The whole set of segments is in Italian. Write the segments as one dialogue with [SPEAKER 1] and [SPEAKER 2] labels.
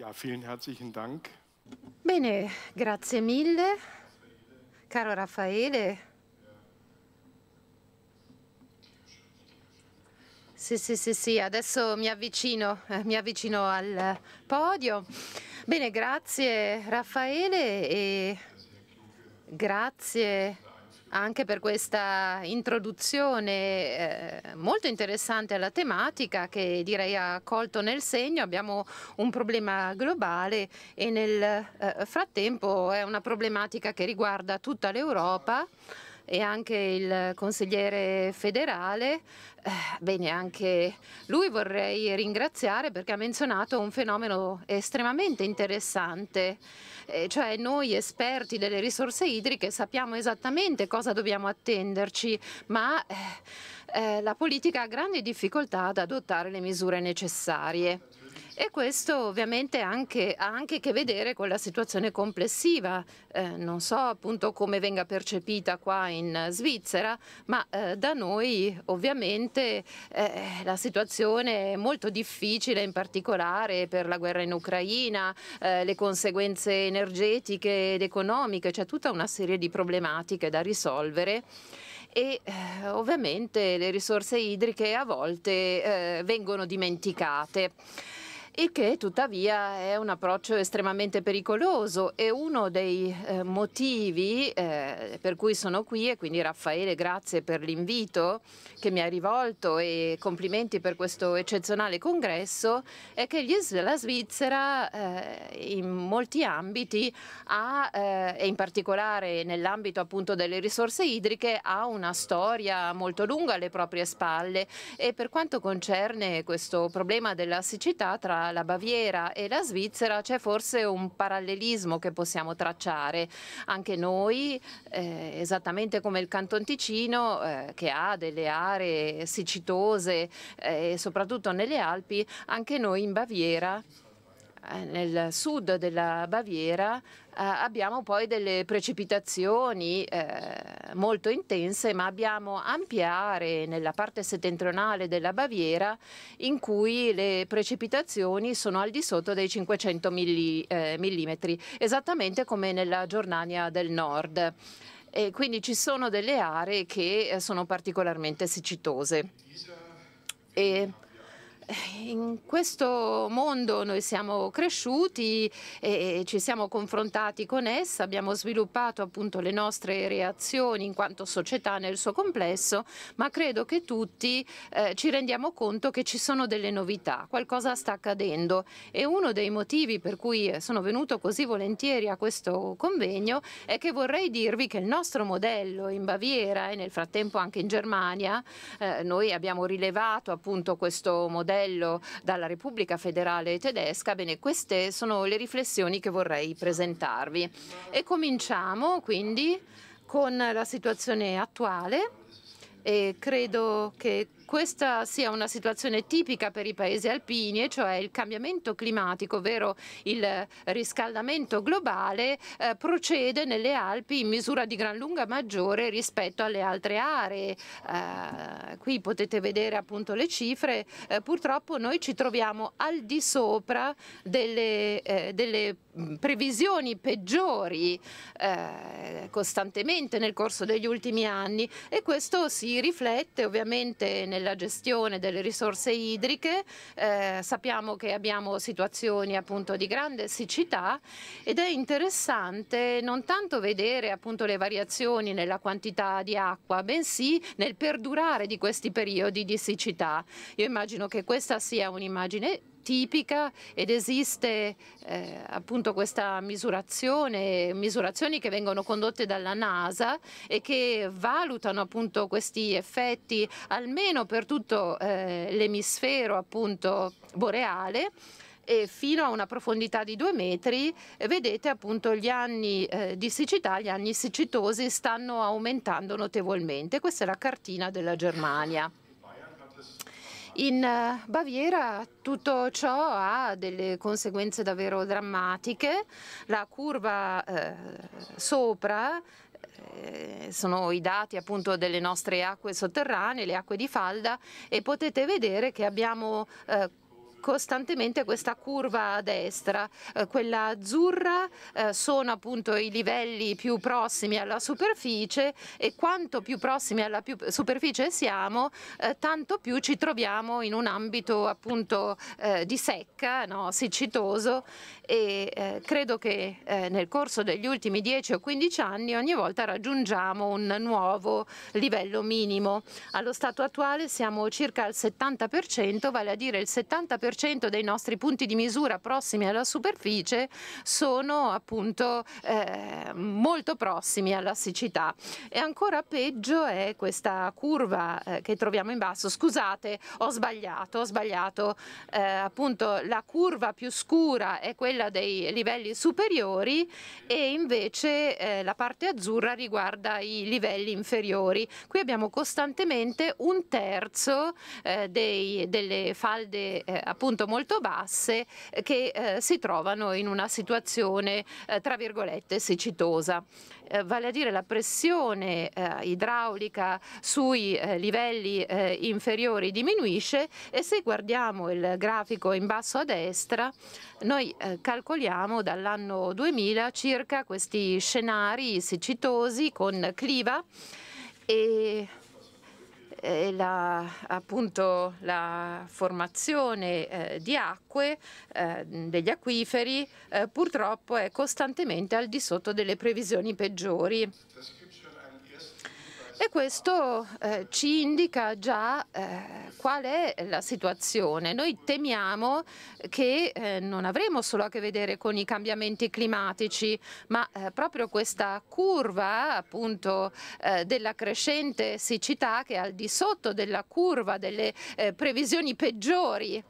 [SPEAKER 1] Ja, vielen herzlichen Dank.
[SPEAKER 2] Bene, grazie mille, caro Raffaele. Sì, sì, sì, sì, adesso mi avvicino, eh, mi avvicino al podio. Bene, grazie Raffaele e grazie anche per questa introduzione eh, molto interessante alla tematica che direi ha colto nel segno. Abbiamo un problema globale e nel eh, frattempo è una problematica che riguarda tutta l'Europa e anche il consigliere federale, eh, bene anche lui vorrei ringraziare perché ha menzionato un fenomeno estremamente interessante, eh, cioè noi esperti delle risorse idriche sappiamo esattamente cosa dobbiamo attenderci, ma... Eh, eh la politica ha grandi difficoltà ad adottare le misure necessarie. E questo ovviamente anche, ha anche a che vedere con la situazione complessiva, eh, non so appunto come venga percepita qua in Svizzera, ma eh, da noi ovviamente eh, la situazione è molto difficile, in particolare per la guerra in Ucraina, eh, le conseguenze energetiche ed economiche, c'è tutta una serie di problematiche da risolvere e eh, ovviamente le risorse idriche a volte eh, vengono dimenticate il che tuttavia è un approccio estremamente pericoloso e uno dei eh, motivi eh, per cui sono qui e quindi Raffaele grazie per l'invito che mi ha rivolto e complimenti per questo eccezionale congresso è che la Svizzera eh, in molti ambiti ha, eh, e in particolare nell'ambito appunto delle risorse idriche ha una storia molto lunga alle proprie spalle e per quanto concerne questo problema della siccità tra tra la Baviera e la Svizzera c'è forse un parallelismo che possiamo tracciare. Anche noi, eh, esattamente come il Canton Ticino, eh, che ha delle aree siccitose eh, e soprattutto nelle Alpi, anche noi in Baviera, eh, nel sud della Baviera, eh, abbiamo poi delle precipitazioni eh, molto intense, ma abbiamo ampie aree nella parte settentrionale della Baviera in cui le precipitazioni sono al di sotto dei 500 mm, eh, esattamente come nella Giordania del Nord. E quindi ci sono delle aree che sono particolarmente siccitose. E in questo mondo noi siamo cresciuti e ci siamo confrontati con essa, abbiamo sviluppato appunto le nostre reazioni in quanto società nel suo complesso, ma credo che tutti eh, ci rendiamo conto che ci sono delle novità, qualcosa sta accadendo e uno dei motivi per cui eh, sono venuto così volentieri a questo convegno è che vorrei dirvi che il nostro modello in Baviera e nel frattempo anche in Germania, eh, noi abbiamo rilevato appunto questo modello appello dalla Repubblica Federale Tedesca, bene, queste sono le riflessioni che vorrei presentarvi. E cominciamo quindi con la situazione attuale e credo che questa sia una situazione tipica per i paesi alpini, e cioè il cambiamento climatico, ovvero il riscaldamento globale, eh, procede nelle Alpi in misura di gran lunga maggiore rispetto alle altre aree. Eh, qui potete vedere appunto le cifre, eh, purtroppo noi ci troviamo al di sopra delle, eh, delle mm, previsioni peggiori eh, costantemente nel corso degli ultimi anni e questo si riflette ovviamente nel nella gestione delle risorse idriche, eh, sappiamo che abbiamo situazioni appunto di grande siccità ed è interessante non tanto vedere appunto le variazioni nella quantità di acqua, bensì nel perdurare di questi periodi di siccità. Io immagino che questa sia un'immagine tipica ed esiste eh, appunto questa misurazione, misurazioni che vengono condotte dalla NASA e che valutano appunto questi effetti almeno per tutto eh, l'emisfero appunto boreale e fino a una profondità di due metri vedete appunto gli anni eh, di siccità, gli anni siccitosi stanno aumentando notevolmente. Questa è la cartina della Germania. In eh, Baviera tutto ciò ha delle conseguenze davvero drammatiche. La curva eh, sopra eh, sono i dati appunto delle nostre acque sotterranee, le acque di falda e potete vedere che abbiamo eh, costantemente questa curva a destra, eh, quella azzurra eh, sono appunto i livelli più prossimi alla superficie e quanto più prossimi alla superficie siamo, eh, tanto più ci troviamo in un ambito appunto di secca, no? siccitoso e credo che nel corso degli ultimi 10 o 15 anni ogni volta raggiungiamo un nuovo livello minimo. Allo stato attuale siamo circa al 70%, vale a dire il 70% 20% dei nostri punti di misura prossimi alla superficie sono appunto eh, molto prossimi alla siccità. E ancora peggio è questa curva eh, che troviamo in basso. Scusate, ho sbagliato, ho sbagliato. Eh, appunto la curva più scura è quella dei livelli superiori e invece eh, la parte azzurra riguarda i livelli inferiori. Qui abbiamo costantemente un terzo eh, dei, delle falde appunto eh, appunto molto basse eh, che eh, si trovano in una situazione eh, tra virgolette siccitosa. Eh, vale a dire la pressione eh, idraulica sui eh, livelli inferiori diminuisce e se guardiamo il grafico in basso a destra noi calcoliamo dall'anno 2000 circa questi scenari siccitosi con cliva e eh, la, appunto, la formazione eh, di acque, eh, degli acquiferi, eh, purtroppo è costantemente al di sotto delle previsioni peggiori. E questo eh, ci indica già eh, qual è la situazione. Noi temiamo che eh, non avremo solo a che vedere con i cambiamenti climatici, ma eh, proprio questa curva appunto eh, della crescente siccità che è al di sotto della curva delle eh, previsioni peggiori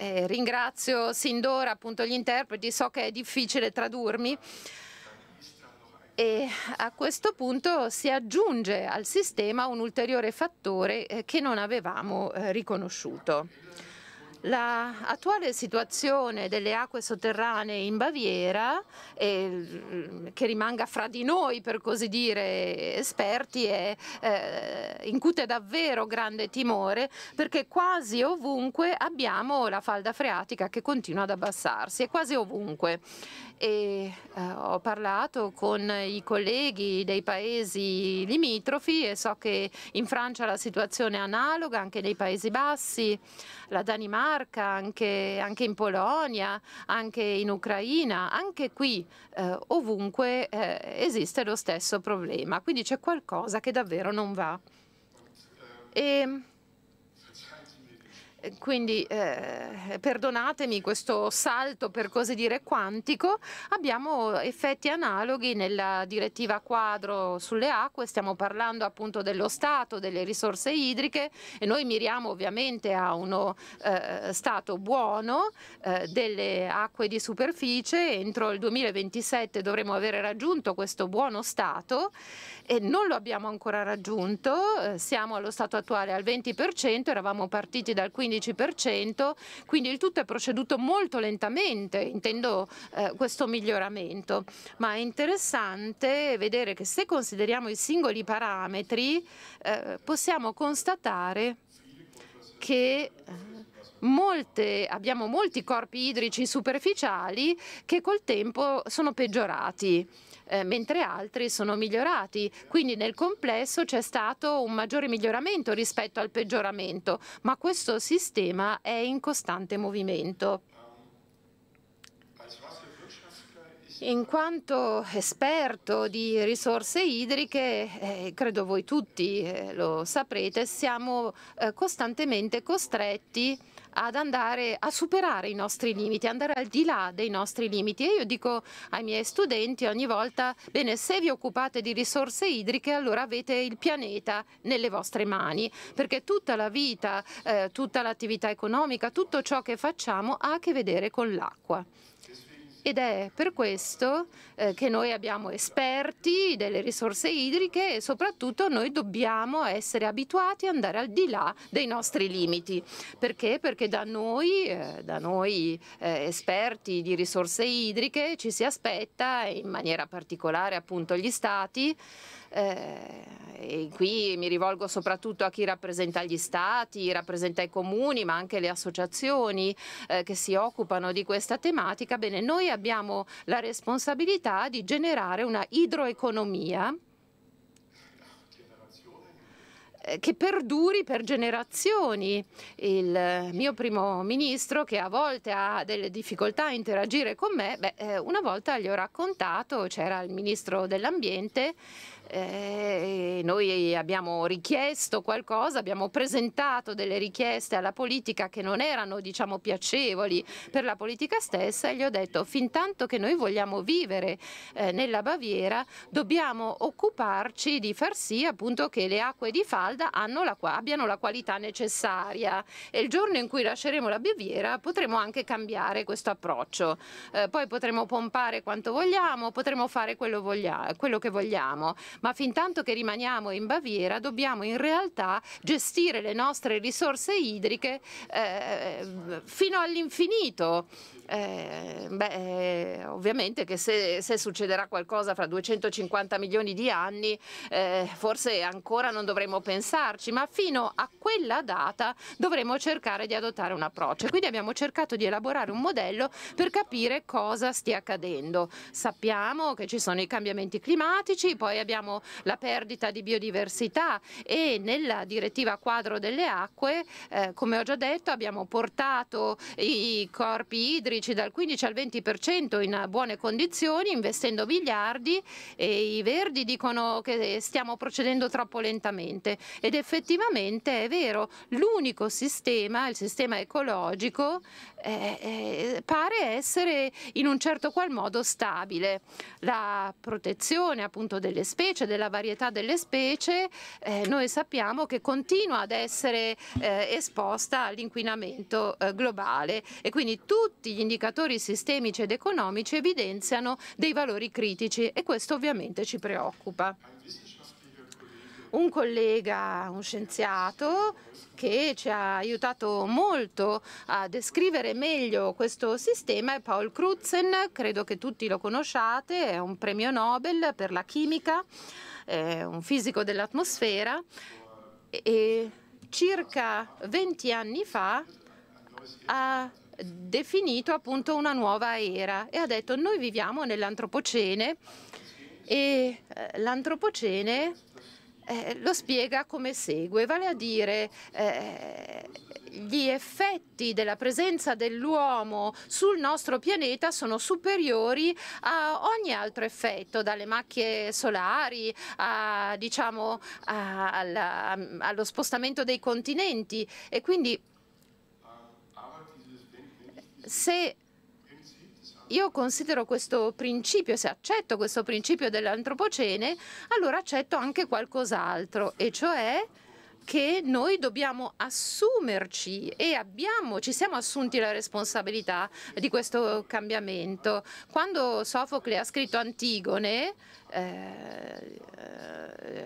[SPEAKER 2] eh, ringrazio sin d'ora gli interpreti, so che è difficile tradurmi e a questo punto si aggiunge al sistema un ulteriore fattore eh, che non avevamo eh, riconosciuto. L'attuale la situazione delle acque sotterranee in Baviera, eh, che rimanga fra di noi per così dire esperti, è, eh, incute davvero grande timore perché quasi ovunque abbiamo la falda freatica che continua ad abbassarsi, è quasi ovunque. E, eh, ho parlato con i colleghi dei paesi limitrofi e so che in Francia la situazione è analoga, anche nei Paesi Bassi, la Danimarca, Danimarca, anche, anche, in Polonia, anche in Ucraina, anche qui, eh, ovunque eh, esiste lo stesso problema. Quindi c'è qualcosa che davvero non va. E ehm, eh, quindi eh, perdonatemi questo salto per così dire quantico, abbiamo effetti analoghi nella direttiva quadro sulle acque, stiamo parlando appunto dello Stato, delle risorse idriche e noi miriamo ovviamente a uno eh, Stato buono eh, delle acque di superficie, entro il 2027 dovremo avere raggiunto questo buono Stato e non lo abbiamo ancora raggiunto, eh, siamo allo Stato attuale al 20%, eravamo partiti dal 15% 10%, quindi il tutto è proceduto molto lentamente, intendo eh, questo miglioramento, ma è interessante vedere che se consideriamo i singoli parametri eh, possiamo constatare che eh, molte, abbiamo molti corpi idrici superficiali che col tempo sono peggiorati eh, mentre altri sono migliorati. Quindi nel complesso c'è stato un maggiore miglioramento rispetto al peggioramento, ma questo sistema è in costante movimento. In quanto esperto di risorse idriche, eh, credo voi tutti eh, lo saprete, siamo eh, costantemente costretti ad andare a superare i nostri limiti, andare al di là dei nostri limiti. E io dico ai miei studenti ogni volta, bene, se vi occupate di risorse idriche, allora avete il pianeta nelle vostre mani, perché tutta la vita, eh, tutta l'attività economica, tutto ciò che facciamo ha a che vedere con l'acqua ed è per questo eh, che noi abbiamo esperti delle risorse idriche e soprattutto noi dobbiamo essere abituati ad andare al di là dei nostri limiti. Perché? Perché da noi, eh, da noi eh, esperti di risorse idriche ci si aspetta in maniera particolare appunto gli stati eh, e qui mi rivolgo soprattutto a chi rappresenta gli stati, rappresenta i comuni ma anche le associazioni eh, che si occupano di questa tematica, bene noi abbiamo la responsabilità di generare una idroeconomia eh, che perduri per generazioni. Il eh, mio primo ministro, che a volte ha delle difficoltà a interagire con me, beh, eh, una volta gli ho raccontato, c'era il ministro dell'ambiente, eh, noi abbiamo richiesto qualcosa, abbiamo presentato delle richieste alla politica che non erano diciamo, piacevoli per la politica stessa e gli ho detto fin tanto che noi vogliamo vivere eh, nella Baviera dobbiamo occuparci di far sì appunto, che le acque di falda la, abbiano la qualità necessaria e il giorno in cui lasceremo la Baviera potremo anche cambiare questo approccio, eh, poi potremo pompare quanto vogliamo, potremo fare quello, voglia, quello che vogliamo ma fin tanto che rimaniamo in Baviera dobbiamo in realtà gestire le nostre risorse idriche eh, fino all'infinito. Eh, beh, eh, ovviamente che se, se, succederà qualcosa fra 250 milioni di anni, eh, forse ancora non dovremo pensarci, ma fino a quella data dovremo cercare di adottare un approccio. Quindi abbiamo cercato di elaborare un modello per capire cosa stia accadendo. Sappiamo che ci sono i cambiamenti climatici, poi abbiamo abbiamo la perdita di biodiversità e nella direttiva quadro delle acque, eh, come ho già detto, abbiamo portato i corpi idrici dal 15 al 20% in buone condizioni, investendo miliardi e i verdi dicono che stiamo procedendo troppo lentamente ed effettivamente è vero, l'unico sistema, il sistema ecologico, eh, eh, pare essere in un certo qual modo stabile. La protezione appunto delle specie voce della varietà delle specie, eh, noi sappiamo che continua ad essere eh, esposta all'inquinamento eh, globale e quindi tutti gli indicatori sistemici ed economici evidenziano dei valori critici e questo ovviamente ci preoccupa un collega, un scienziato che ci ha aiutato molto a descrivere meglio questo sistema è Paul Crutzen, credo che tutti lo conosciate, è un premio Nobel per la chimica, è un fisico dell'atmosfera e circa 20 anni fa ha definito appunto una nuova era e ha detto noi viviamo nell'antropocene e eh, l'antropocene eh, lo spiega come segue, vale a dire eh, gli effetti della presenza dell'uomo sul nostro pianeta sono superiori a ogni altro effetto, dalle macchie solari a, diciamo, a, alla, allo spostamento dei continenti e quindi ah, se io considero questo principio, se accetto questo principio dell'antropocene, allora accetto anche qualcos'altro, e cioè che noi dobbiamo assumerci e abbiamo, ci siamo assunti la responsabilità di questo cambiamento. Quando Sofocle ha scritto Antigone, eh,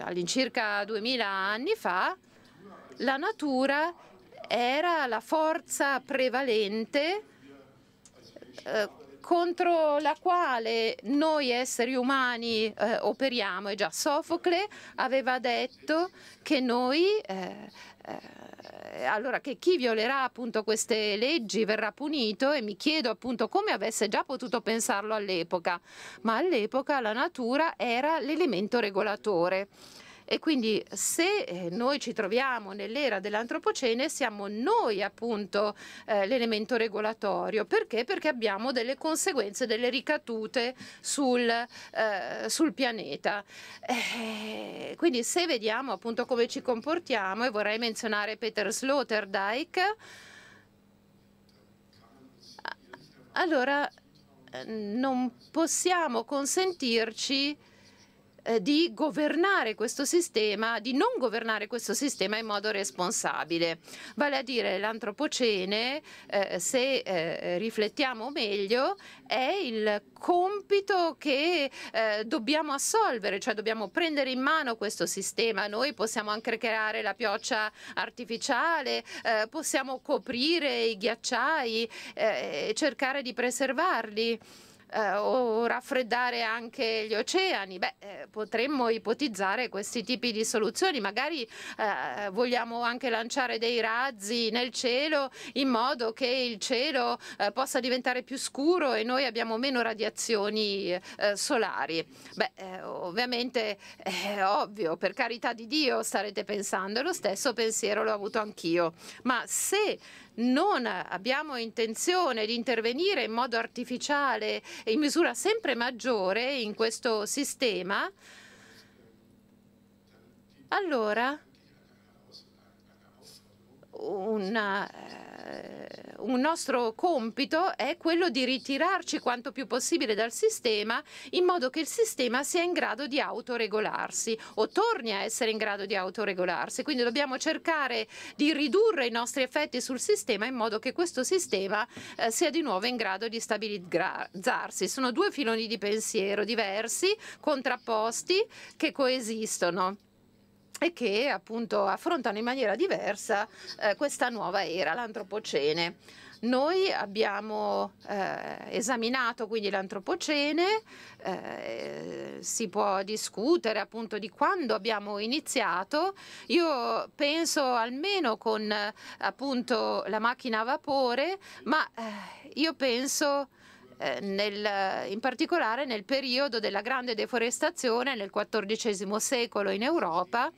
[SPEAKER 2] all'incirca 2000 anni fa, la natura era la forza prevalente eh, contro la quale noi esseri umani eh, operiamo. E già Sofocle aveva detto che noi... Eh, eh, allora che chi violerà appunto queste leggi verrà punito e mi chiedo appunto come avesse già potuto pensarlo all'epoca, ma all'epoca la natura era l'elemento regolatore. E quindi se eh, noi ci troviamo nell'era dell'antropocene siamo noi appunto eh, l'elemento regolatorio. Perché? Perché abbiamo delle conseguenze, delle ricadute sul, eh, sul pianeta. Eh, quindi se vediamo appunto come ci comportiamo, e vorrei menzionare Peter Sloterdijk, allora eh, non possiamo consentirci eh, di governare questo sistema, di non governare questo sistema in modo responsabile. Vale a dire l'antropocene, eh, se eh, riflettiamo meglio, è il compito che eh, dobbiamo assolvere, cioè dobbiamo prendere in mano questo sistema. Noi possiamo anche creare la pioggia artificiale, eh, possiamo coprire i ghiacciai, e cercare di preservarli eh, o raffreddare anche gli oceani? Beh, eh, potremmo ipotizzare questi tipi di soluzioni, magari eh, vogliamo anche lanciare dei razzi nel cielo in modo che il cielo eh, possa diventare più scuro e noi abbiamo meno radiazioni eh, solari. Beh, eh, ovviamente è ovvio, per carità di Dio starete pensando, lo stesso pensiero l'ho avuto anch'io, ma se non abbiamo intenzione di intervenire in modo artificiale e in misura sempre maggiore in questo sistema, allora una eh, eh, un nostro compito è quello di ritirarci quanto più possibile dal sistema in modo che il sistema sia in grado di autoregolarsi o torni a essere in grado di autoregolarsi. Quindi dobbiamo cercare di ridurre i nostri effetti sul sistema in modo che questo sistema eh, sia di nuovo in grado di stabilizzarsi. Sono due filoni di pensiero diversi, contrapposti, che coesistono e che appunto affrontano in maniera diversa eh, questa nuova era, l'antropocene. Noi abbiamo eh, esaminato quindi l'antropocene, eh, si può discutere appunto di quando abbiamo iniziato, io penso almeno con appunto la macchina a vapore, ma eh, io penso eh, nel, in particolare nel periodo della grande deforestazione nel XIV secolo in Europa.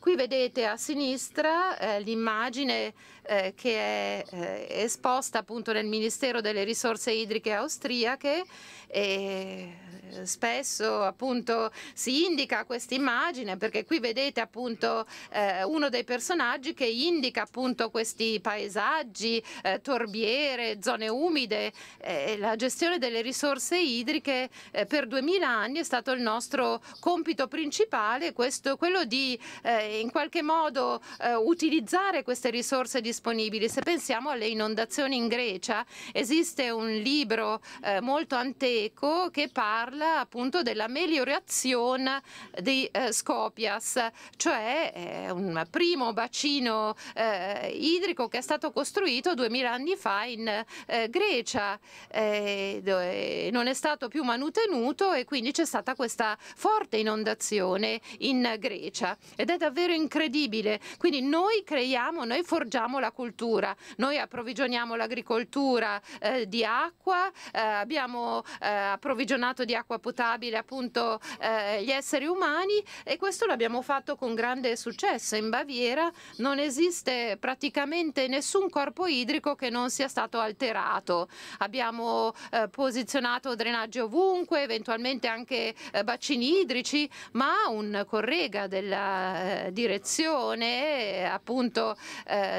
[SPEAKER 2] Qui vedete a sinistra eh, l'immagine eh, che è eh, esposta appunto nel Ministero delle Risorse Idriche austriache e eh, spesso appunto si indica questa immagine perché qui vedete appunto eh, uno dei personaggi che indica appunto questi paesaggi, eh, torbiere, zone umide. la gestione delle risorse idriche per 2000 anni è stato il nostro compito principale, questo, quello di in qualche modo utilizzare queste risorse di disponibili. Se pensiamo alle inondazioni in Grecia, esiste un libro eh, molto anteco che parla appunto della dell'ameliorazione di eh, Scopias, cioè eh, un primo bacino eh, idrico che è stato costruito 2000 anni fa in eh, Grecia, eh, non è stato più manutenuto e quindi c'è stata questa forte inondazione in Grecia ed è davvero incredibile. Quindi noi creiamo, noi forgiamo la la cultura, noi approvvigioniamo l'agricoltura eh, di acqua, eh, abbiamo eh, approvvigionato di acqua potabile appunto eh, gli esseri umani e questo l'abbiamo fatto con grande successo. In Baviera non esiste praticamente nessun corpo idrico che non sia stato alterato. Abbiamo eh, posizionato drenaggi ovunque, eventualmente anche eh, bacini idrici, ma un correga della direzione appunto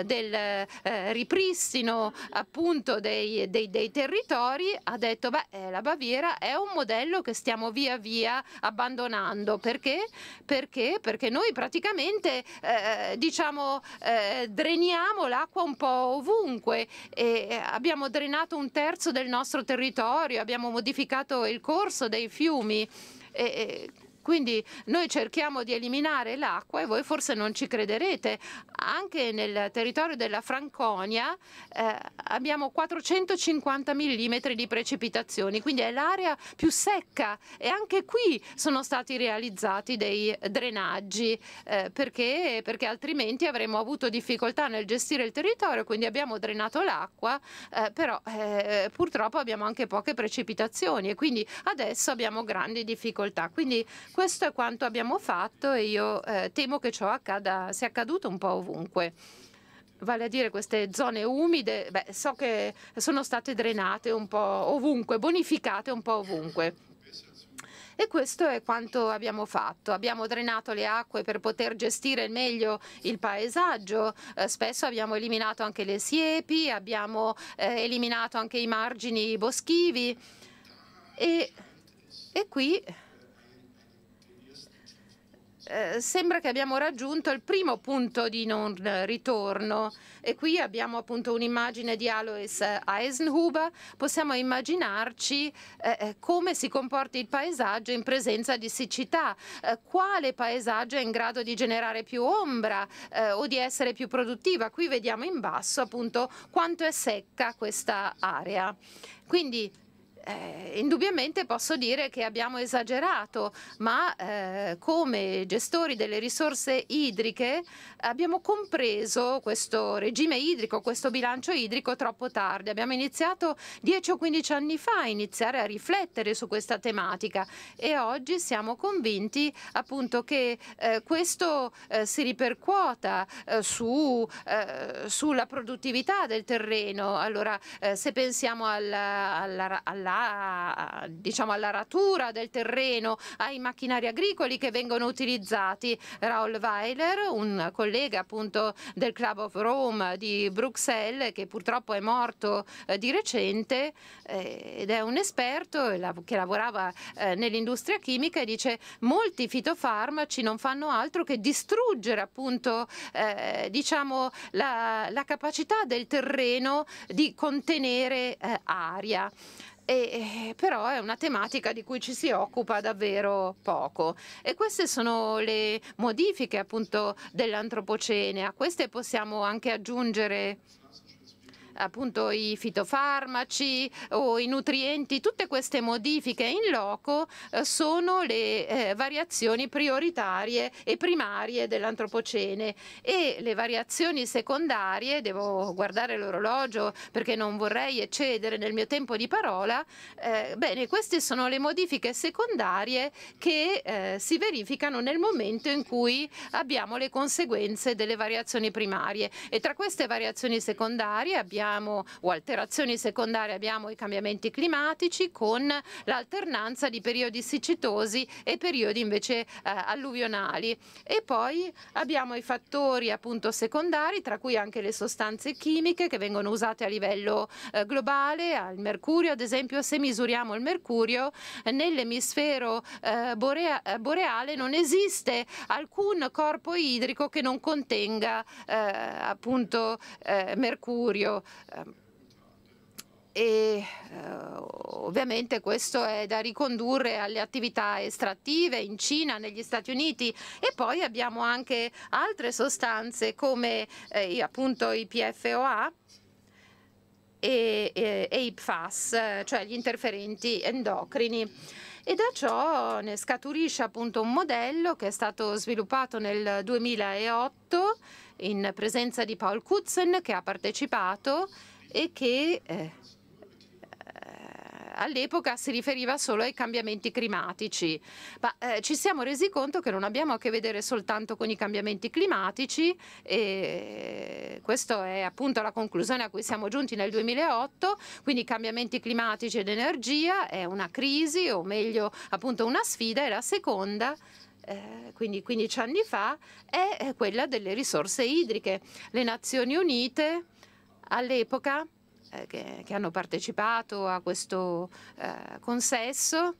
[SPEAKER 2] del eh, eh, ripristino appunto dei, dei, dei, territori, ha detto beh eh, la Baviera è un modello che stiamo via via abbandonando. Perché? Perché? Perché noi praticamente eh, diciamo eh, dreniamo l'acqua un po' ovunque e eh, abbiamo drenato un terzo del nostro territorio, abbiamo modificato il corso dei fiumi. E, quindi noi cerchiamo di eliminare l'acqua e voi forse non ci crederete. Anche nel territorio della Franconia eh, abbiamo 450 mm di precipitazioni, quindi è l'area più secca e anche qui sono stati realizzati dei drenaggi eh, perché, perché, altrimenti avremmo avuto difficoltà nel gestire il territorio, quindi abbiamo drenato l'acqua, eh, però eh, purtroppo abbiamo anche poche precipitazioni e quindi adesso abbiamo grandi difficoltà. Quindi questo è quanto abbiamo fatto e io eh, temo che ciò accada, sia accaduto un po' ovunque vale a dire queste zone umide, beh, so che sono state drenate un po' ovunque, bonificate un po' ovunque. E questo è quanto abbiamo fatto. Abbiamo drenato le acque per poter gestire meglio il paesaggio, eh, spesso abbiamo eliminato anche le siepi, abbiamo eh, eliminato anche i margini boschivi e, e qui eh, sembra che abbiamo raggiunto il primo punto di non ritorno e qui abbiamo appunto un'immagine di Alois Eisenhuber, possiamo immaginarci eh, eh come si comporti il paesaggio in presenza di siccità, eh, quale paesaggio è in grado di generare più ombra eh, o di essere più produttiva. Qui vediamo in basso appunto quanto è secca questa area. Quindi eh, indubbiamente posso dire che abbiamo esagerato, ma eh, come gestori delle risorse idriche abbiamo compreso questo regime idrico, questo bilancio idrico troppo tardi. Abbiamo iniziato 10 o 15 anni fa a iniziare a riflettere su questa tematica e oggi siamo convinti appunto che eh, questo eh, si ripercuota eh, su, eh, sulla produttività del terreno. Allora, se pensiamo alla, alla, alla alla, diciamo, all'aratura del terreno, ai macchinari agricoli che vengono utilizzati. Raoul Weiler, un collega appunto del Club of Rome di Bruxelles che purtroppo è morto eh, di recente eh, ed è un esperto che lavorava eh, nell'industria chimica e dice molti fitofarmaci non fanno altro che distruggere appunto diciamo la, la, capacità del terreno di contenere aria e, eh, però è una tematica di cui ci si occupa davvero poco. E queste sono le modifiche appunto dell'antropocene, a queste possiamo anche aggiungere appunto i fitofarmaci o i nutrienti, tutte queste modifiche in loco eh, sono le eh, variazioni prioritarie e primarie dell'antropocene e le variazioni secondarie, devo guardare l'orologio perché non vorrei eccedere nel mio tempo di parola, eh, bene, queste sono le modifiche secondarie che eh, si verificano nel momento in cui abbiamo le conseguenze delle variazioni primarie e tra queste variazioni secondarie abbiamo abbiamo, o alterazioni secondarie abbiamo i cambiamenti climatici con l'alternanza di periodi siccitosi e periodi invece eh, alluvionali. E poi abbiamo i fattori appunto secondari, tra cui anche le sostanze chimiche che vengono usate a livello eh, globale, al mercurio ad esempio, se misuriamo il mercurio eh, nell'emisfero eh, borea eh, boreale non esiste alcun corpo idrico che non contenga eh, appunto mercurio Ehm, e uh, ovviamente questo è da ricondurre alle attività estrattive in Cina, negli Stati Uniti e poi abbiamo anche altre sostanze come eh, appunto i PFOA e, e, e i PFAS, cioè gli interferenti endocrini. E da ciò ne scaturisce appunto un modello che è stato sviluppato nel 2008 in presenza di Paul Kutzen che ha partecipato e che eh, eh, all'epoca si riferiva solo ai cambiamenti climatici, ma eh, ci siamo resi conto che non abbiamo a che vedere soltanto con i cambiamenti climatici e questa è appunto la conclusione a cui siamo giunti nel 2008, quindi cambiamenti climatici ed energia è una crisi o meglio appunto una sfida e la seconda eh, quindi 15 anni fa, è quella delle risorse idriche. Le Nazioni Unite all'epoca eh, che, che, hanno partecipato a questo eh, consesso,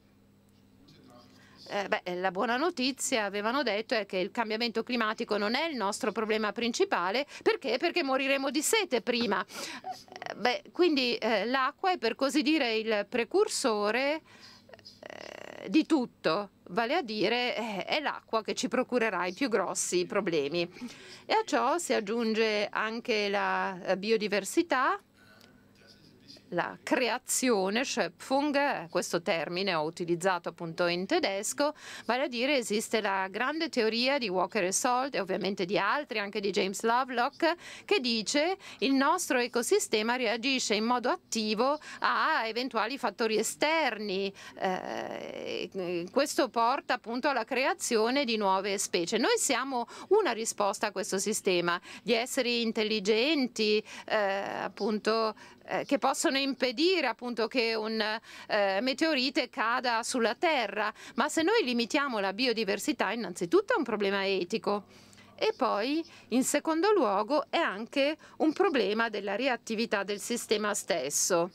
[SPEAKER 2] eh, beh, eh, la buona notizia, avevano detto, è che il cambiamento climatico non è il nostro problema principale. Perché? Perché moriremo di sete prima. Eh, beh, quindi eh, l'acqua è per così dire il precursore eh, di tutto vale a dire eh, è l'acqua che ci procurerà i più grossi problemi. E a ciò si aggiunge anche la eh, biodiversità la creazione, Schöpfung, questo termine ho utilizzato appunto in tedesco, vale a dire esiste la grande teoria di Walker e Salt e ovviamente di altri, anche di James Lovelock, che dice il nostro ecosistema reagisce in modo attivo a eventuali fattori esterni. Eh, questo porta appunto alla creazione di nuove specie. Noi siamo una risposta a questo sistema. Gli esseri intelligenti, eh, appunto, eh, che possono impedire appunto che un eh, meteorite cada sulla Terra, ma se noi limitiamo la biodiversità innanzitutto è un problema etico e poi in secondo luogo è anche un problema della reattività del sistema stesso.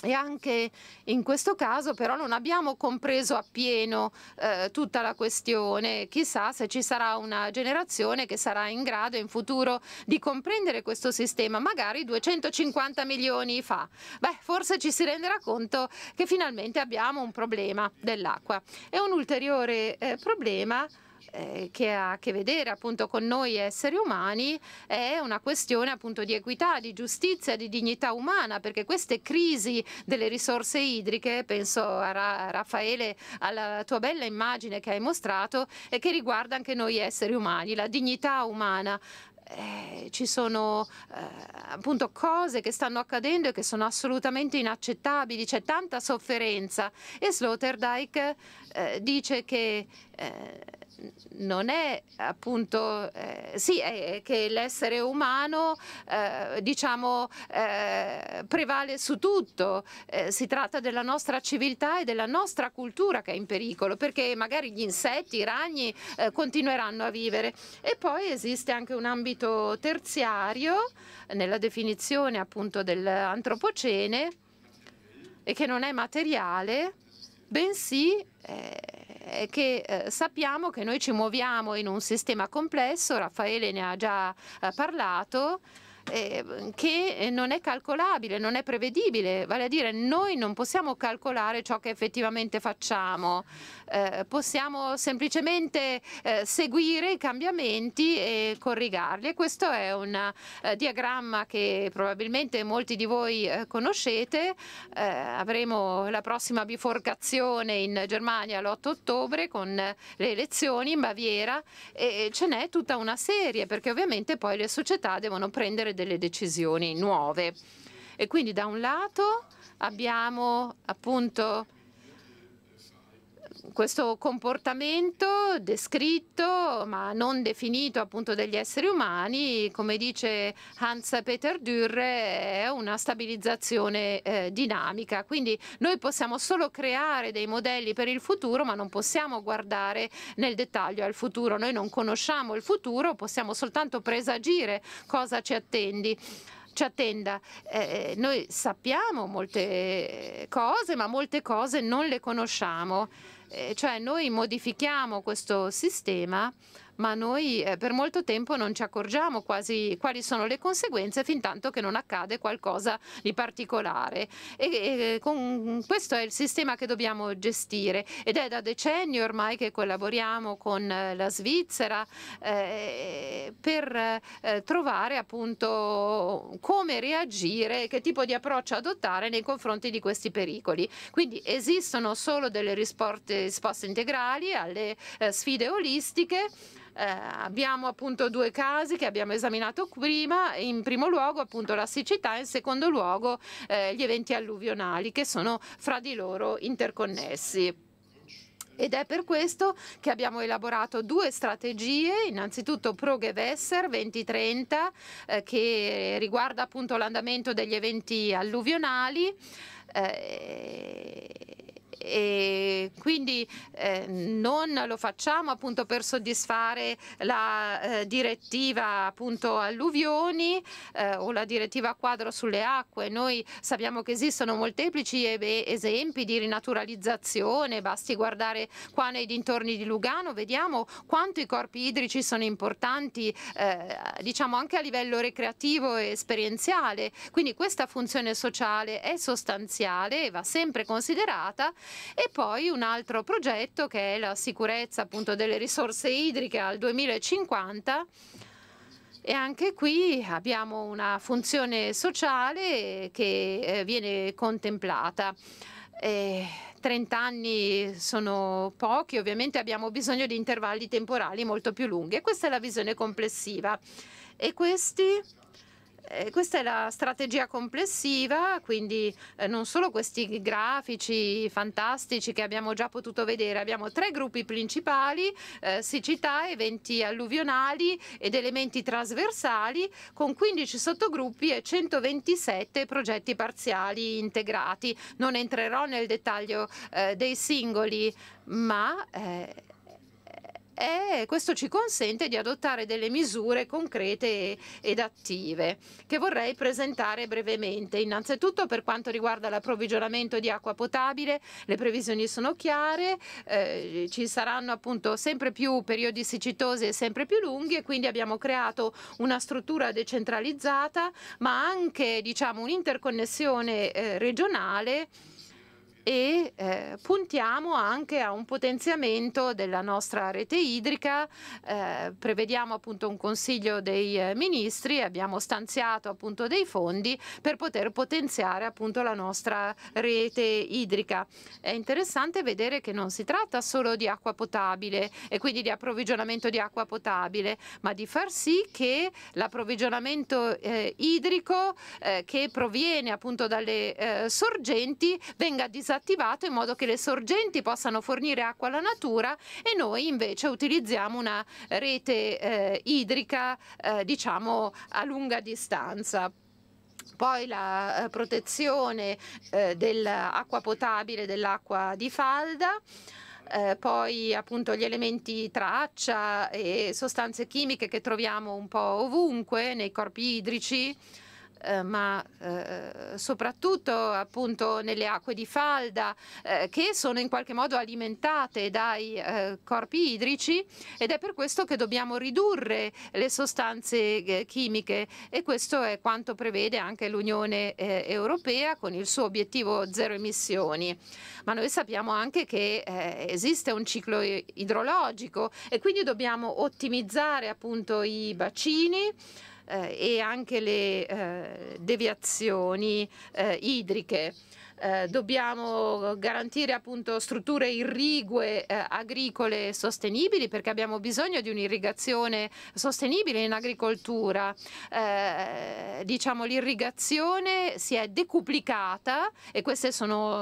[SPEAKER 2] E anche in questo caso però non abbiamo compreso appieno eh, tutta la questione, chissà se ci sarà una generazione che sarà in grado in futuro di comprendere questo sistema, magari 250 milioni fa. Beh, forse ci si renderà conto che finalmente abbiamo un problema dell'acqua. E un ulteriore eh, problema eh, che ha a che vedere appunto con noi esseri umani è una questione appunto di equità, di giustizia, di dignità umana, perché queste crisi delle risorse idriche, penso a Ra Raffaele, alla tua bella immagine che hai mostrato, e che riguarda anche noi esseri umani, la dignità umana. Eh, ci sono eh, appunto cose che stanno accadendo e che sono assolutamente inaccettabili, c'è tanta sofferenza e Sloterdijk eh, dice che eh, non è appunto, eh, sì, è che l'essere umano eh, diciamo eh, prevale su tutto, eh, si tratta della nostra civiltà e della nostra cultura che è in pericolo, perché magari gli insetti, i ragni eh, continueranno a vivere. E poi esiste anche un ambito terziario nella definizione appunto dell'antropocene e che non è materiale, bensì eh, è eh, che eh, sappiamo che noi ci muoviamo in un sistema complesso, Raffaele ne ha già eh, parlato, Ehm, eh, che non è calcolabile, non è prevedibile, vale a dire noi non possiamo calcolare ciò che effettivamente facciamo, eh, possiamo semplicemente eh, seguire i cambiamenti e corrigarli e questo è un eh, diagramma che probabilmente molti di voi eh, conoscete, eh, avremo la prossima biforcazione in Germania l'8 ottobre con le elezioni in Baviera e ce n'è tutta una serie perché ovviamente poi le società devono prendere delle decisioni nuove. E quindi da un lato abbiamo appunto questo comportamento descritto ma non definito appunto degli esseri umani, come dice Hans Peter Dürre, è una stabilizzazione eh, dinamica. Quindi noi possiamo solo creare dei modelli per il futuro, ma non possiamo guardare nel dettaglio al futuro. Noi non conosciamo il futuro, possiamo soltanto presagire cosa ci attendi ci attenda. Eh, noi sappiamo molte eh, cose, ma molte cose non le conosciamo. Eh, cioè noi modifichiamo questo sistema ma noi eh, per molto tempo non ci accorgiamo quasi quali sono le conseguenze fin tanto che non accade qualcosa di particolare. E, e con, questo è il sistema che dobbiamo gestire ed è da decenni ormai che collaboriamo con eh, la Svizzera eh, per eh, trovare appunto come reagire, che tipo di approccio adottare nei confronti di questi pericoli. Quindi esistono solo delle risposte, risposte integrali alle eh, sfide olistiche eh, abbiamo appunto due casi che abbiamo esaminato prima, in primo luogo appunto la siccità e in secondo luogo eh, gli eventi alluvionali che sono fra di loro interconnessi. Ed è per questo che abbiamo elaborato due strategie, innanzitutto Progewässer 2030 eh, che riguarda appunto l'andamento degli eventi alluvionali eh, e quindi eh, non lo facciamo appunto per soddisfare la eh, direttiva appunto alluvioni eh, o la direttiva quadro sulle acque. Noi sappiamo che esistono molteplici esempi di rinaturalizzazione, basti guardare qua nei dintorni di Lugano, vediamo quanto i corpi idrici sono importanti eh, diciamo anche a livello recreativo e esperienziale. Quindi questa funzione sociale è sostanziale e va sempre considerata e poi un altro progetto che è la sicurezza appunto delle risorse idriche al 2050 e anche qui abbiamo una funzione sociale che eh, viene contemplata. Eh, 30 anni sono pochi, ovviamente abbiamo bisogno di intervalli temporali molto più lunghi e questa è la visione complessiva. E questi eh, questa è la strategia complessiva, quindi eh, non solo questi grafici fantastici che abbiamo già potuto vedere, abbiamo tre gruppi principali, eh, siccità, eventi alluvionali ed elementi trasversali, con 15 sottogruppi e 127 progetti parziali integrati. Non entrerò nel dettaglio eh, dei singoli, ma eh, e eh, questo ci consente di adottare delle misure concrete ed attive che vorrei presentare brevemente. Innanzitutto per quanto riguarda l'approvvigionamento di acqua potabile le previsioni sono chiare, eh, ci saranno appunto sempre più periodi siccitosi e sempre più lunghi e quindi abbiamo creato una struttura decentralizzata ma anche diciamo un'interconnessione eh, regionale e eh, puntiamo anche a un potenziamento della nostra rete idrica, eh, prevediamo appunto un consiglio dei eh, ministri, abbiamo stanziato appunto dei fondi per poter potenziare appunto la nostra rete idrica. È interessante vedere che non si tratta solo di acqua potabile e quindi di approvvigionamento di acqua potabile, ma di far sì che l'approvvigionamento eh, idrico eh, che proviene appunto dalle eh, sorgenti venga disattivato attivato in modo che le sorgenti possano fornire acqua alla natura e noi invece utilizziamo una rete eh, idrica eh, diciamo a lunga distanza poi la eh, protezione eh, dell'acqua potabile, dell'acqua di falda, eh, poi appunto gli elementi traccia e sostanze chimiche che troviamo un po' ovunque nei corpi idrici. Eh, ma eh, soprattutto appunto nelle acque di falda eh, che sono in qualche modo alimentate dai eh, corpi idrici ed è per questo che dobbiamo ridurre le sostanze eh, chimiche e questo è quanto prevede anche l'Unione Europea con il suo obiettivo zero emissioni. Ma noi sappiamo anche che esiste un ciclo idrologico e quindi dobbiamo ottimizzare appunto i bacini eh, e anche le eh, deviazioni eh, idriche. Eh, dobbiamo garantire appunto strutture irrigue eh, agricole sostenibili perché abbiamo bisogno di un'irrigazione sostenibile in agricoltura. Eh, diciamo l'irrigazione si è decuplicata e,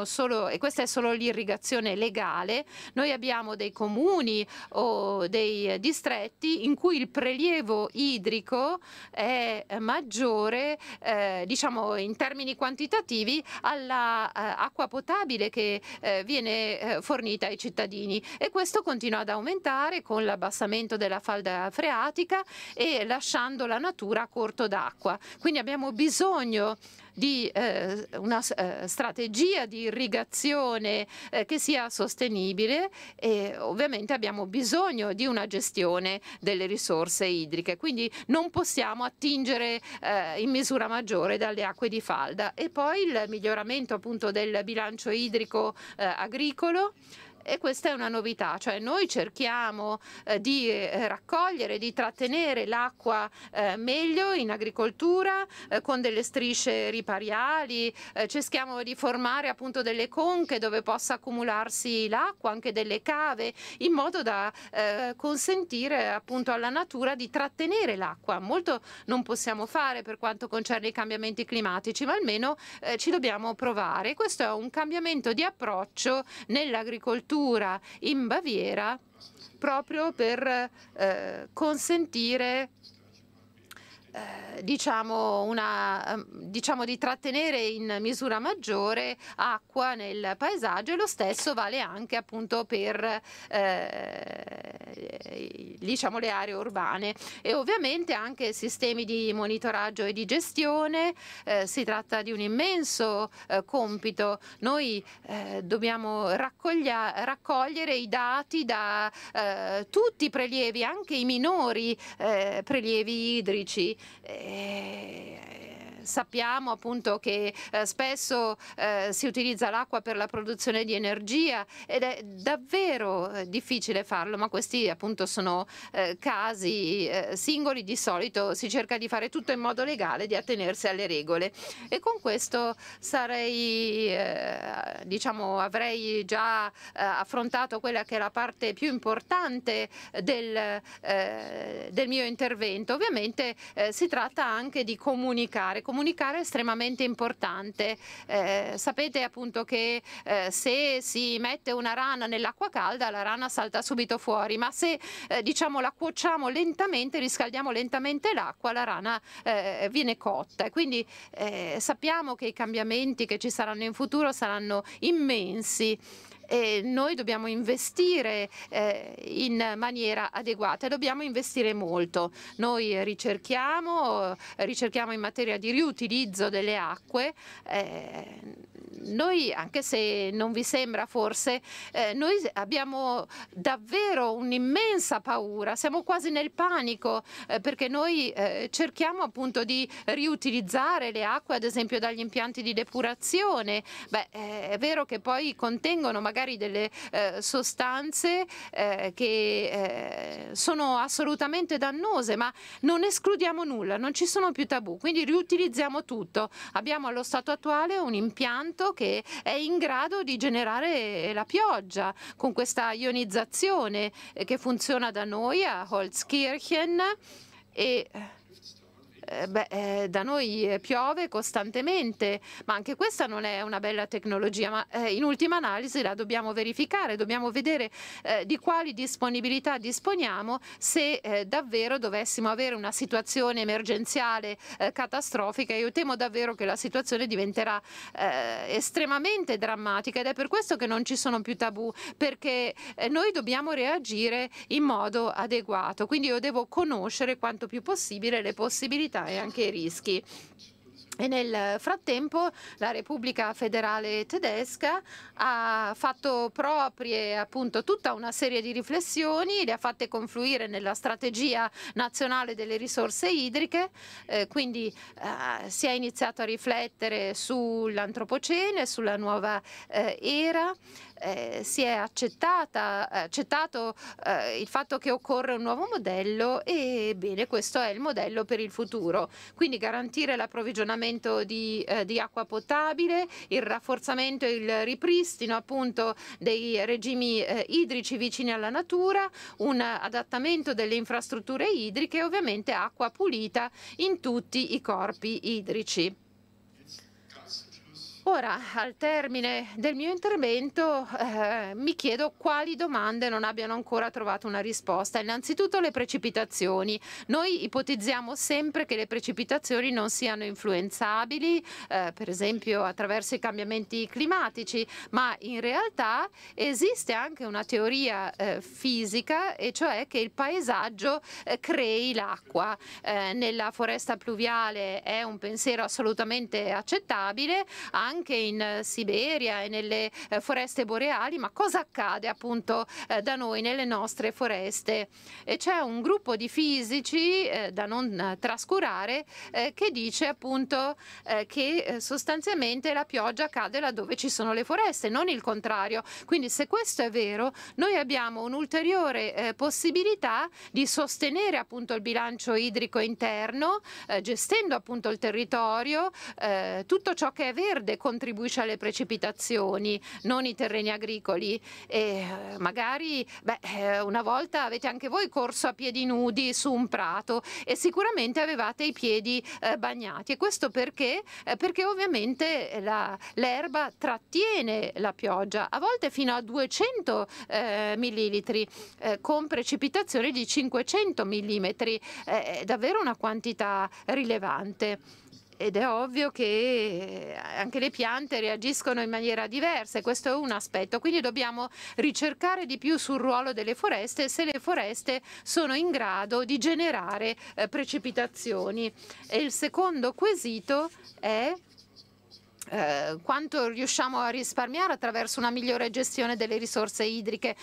[SPEAKER 2] solo, e questa è solo l'irrigazione legale. Noi abbiamo dei comuni o dei distretti in cui il prelievo idrico è maggiore, eh, diciamo in termini quantitativi, alla eh, acqua potabile che eh, viene eh, fornita ai cittadini e questo continua ad aumentare con l'abbassamento della falda freatica e lasciando la natura a corto d'acqua. Quindi abbiamo bisogno di eh, una eh, strategia di irrigazione eh, che sia sostenibile e ovviamente abbiamo bisogno di una gestione delle risorse idriche, quindi non possiamo attingere eh, in misura maggiore dalle acque di falda. E poi il miglioramento appunto del bilancio idrico eh, agricolo e questa è una novità, cioè noi cerchiamo eh, di eh, raccogliere, di trattenere l'acqua eh, meglio in agricoltura eh, con delle strisce ripariali, eh, cerchiamo di formare appunto delle conche dove possa accumularsi l'acqua, anche delle cave, in modo da eh, consentire appunto alla natura di trattenere l'acqua. Molto non possiamo fare per quanto concerne i cambiamenti climatici, ma almeno ci dobbiamo provare. Questo è un cambiamento di approccio nell'agricoltura struttura in Baviera proprio per eh, consentire eh, diciamo, una, ehm, diciamo, di trattenere in misura maggiore acqua nel paesaggio e lo stesso vale anche appunto per eh, diciamo, le aree urbane e ovviamente anche sistemi di monitoraggio e di gestione, eh, si tratta di un immenso eh, compito, noi eh, dobbiamo raccogliere i dati da tutti i prelievi, anche i minori prelievi idrici, eh, sappiamo appunto che eh, spesso eh, si utilizza l'acqua per la produzione di energia ed è davvero eh, difficile farlo, ma questi appunto sono casi singoli, di solito si cerca di fare tutto in modo legale, di attenersi alle regole e con questo sarei, diciamo, avrei già affrontato quella che è la parte più importante del, del mio intervento. Ovviamente si tratta anche di comunicare, comunicare comunicare è estremamente importante. Eh, sapete appunto che eh, se si mette una rana nell'acqua calda la rana salta subito fuori, ma se eh, diciamo la cuociamo lentamente, riscaldiamo lentamente l'acqua, la rana eh, viene cotta e quindi eh, sappiamo che i cambiamenti che ci saranno in futuro saranno immensi e noi dobbiamo investire eh, in maniera adeguata e dobbiamo investire molto. Noi ricerchiamo, ricerchiamo in materia di riutilizzo delle acque, eh, noi anche se non vi sembra forse, eh, noi abbiamo davvero un'immensa paura, siamo quasi nel panico eh, perché noi eh, cerchiamo appunto di riutilizzare le acque ad esempio dagli impianti di depurazione, Beh, eh, è vero che poi contengono magari magari delle eh, sostanze eh, che eh, sono assolutamente dannose, ma non escludiamo nulla, non ci sono più tabù, quindi riutilizziamo tutto. Abbiamo allo stato attuale un impianto che è in grado di generare la pioggia con questa ionizzazione eh, che funziona da noi a Holzkirchen e eh, eh, beh, eh, da noi eh, piove costantemente, ma anche questa non è una bella tecnologia, ma eh, in ultima analisi la dobbiamo verificare, dobbiamo vedere eh, di quali disponibilità disponiamo se davvero dovessimo avere una situazione emergenziale catastrofica. Io temo davvero che la situazione diventerà estremamente drammatica ed è per questo che non ci sono più tabù, perché noi dobbiamo reagire in modo adeguato. Quindi io devo conoscere quanto più possibile le possibilità responsabilità e anche i rischi. E nel frattempo la Repubblica Federale Tedesca ha fatto proprie appunto tutta una serie di riflessioni, le ha fatte confluire nella strategia nazionale delle risorse idriche, eh, quindi eh, si è iniziato a riflettere sull'antropocene, sulla nuova eh, era, eh, si è accettata, eh, accettato eh, il fatto che occorre un nuovo modello e bene, questo è il modello per il futuro. Quindi garantire l'approvvigionamento di, eh, di acqua potabile, il rafforzamento e il ripristino appunto dei regimi eh, idrici vicini alla natura, un adattamento delle infrastrutture idriche e ovviamente acqua pulita in tutti i corpi idrici. Ora, al termine del mio intervento, eh, mi chiedo quali domande non abbiano ancora trovato una risposta. Innanzitutto le precipitazioni. Noi ipotizziamo sempre che le precipitazioni non siano influenzabili, eh, per esempio attraverso i cambiamenti climatici, ma in realtà esiste anche una teoria eh, fisica, e cioè che il paesaggio eh, crei l'acqua. Eh, nella foresta pluviale è un pensiero assolutamente accettabile, anche anche in eh, Siberia e nelle eh, foreste boreali, ma cosa accade appunto eh, da noi nelle nostre foreste? E c'è un gruppo di fisici da non trascurare che dice appunto che sostanzialmente la pioggia cade laddove ci sono le foreste, non il contrario. Quindi se questo è vero, noi abbiamo un'ulteriore possibilità di sostenere appunto il bilancio idrico interno, gestendo appunto il territorio, tutto ciò che è verde contribuisce alle precipitazioni, non i terreni agricoli. E eh, magari beh, eh, una volta avete anche voi corso a piedi nudi su un prato e sicuramente avevate i piedi eh, bagnati. E questo perché? Eh, perché ovviamente l'erba trattiene la pioggia, a volte fino a 200 eh, millilitri, con precipitazioni di 500 millimetri. È davvero una quantità rilevante ed è ovvio che eh, anche le piante reagiscono in maniera diversa e questo è un aspetto, quindi dobbiamo ricercare di più sul ruolo delle foreste e se le foreste sono in grado di generare eh, precipitazioni. E il secondo quesito è eh, quanto riusciamo a risparmiare attraverso una migliore gestione delle risorse idriche,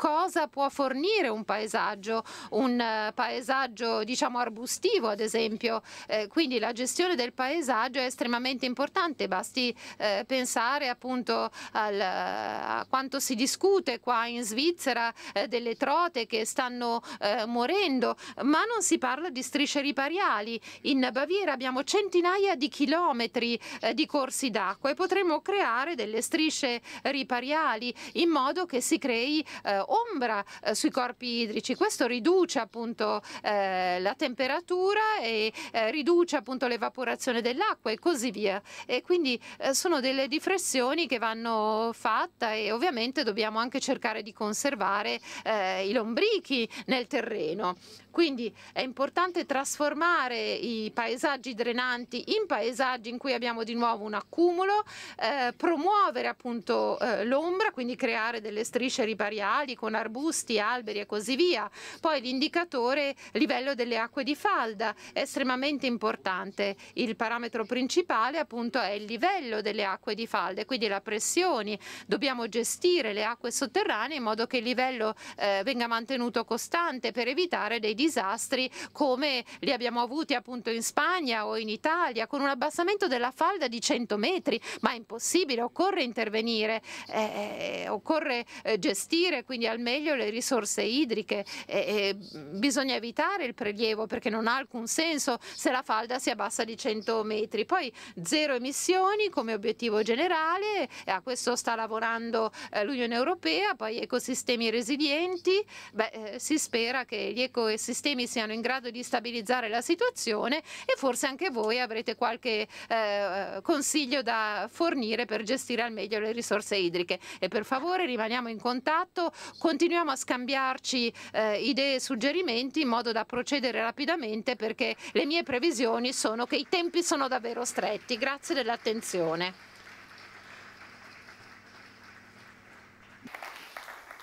[SPEAKER 2] cosa può fornire un paesaggio, un eh, paesaggio diciamo arbustivo ad esempio, eh, quindi la gestione del paesaggio è estremamente importante, basti eh, pensare appunto al, eh, a quanto si discute qua in Svizzera eh, delle trote che stanno eh, morendo, ma non si parla di strisce ripariali, in Baviera abbiamo centinaia di chilometri di corsi d'acqua e potremmo creare delle strisce ripariali in modo che si crei eh, ombra eh, sui corpi idrici. Questo riduce appunto eh, la temperatura e eh, riduce appunto l'evaporazione dell'acqua e così via. E quindi eh, sono delle riflessioni che vanno fatte e ovviamente dobbiamo anche cercare di conservare eh, i lombrichi nel terreno. Quindi è importante trasformare i paesaggi drenanti in paesaggi in cui abbiamo di nuovo un accumulo, eh, promuovere appunto eh, l'ombra, quindi creare delle strisce ripariali con arbusti, alberi e così via. Poi l'indicatore livello delle acque di falda è estremamente importante. Il parametro principale appunto è il livello delle acque di falda, quindi la pressione. Dobbiamo gestire le acque sotterranee in modo che il livello eh, venga mantenuto costante per evitare dei disastri come li abbiamo avuti appunto in Spagna o in Italia, con un abbassamento della falda di 100 metri, ma è impossibile, occorre intervenire, eh, occorre eh, gestire quindi al meglio le risorse idriche, eh, bisogna evitare il prelievo perché non ha alcun senso se la falda si abbassa di 100 metri. Poi zero emissioni come obiettivo generale, a questo sta lavorando eh, l'Unione Europea, poi ecosistemi resilienti, beh, eh, si spera che gli ecosistemi sistemi siano in grado di stabilizzare la situazione e forse anche voi avrete qualche eh, consiglio da fornire per gestire al meglio le risorse idriche. E per favore rimaniamo in contatto, continuiamo a scambiarci eh, idee e suggerimenti in modo da procedere rapidamente perché le mie previsioni sono che i tempi sono davvero stretti. Grazie dell'attenzione.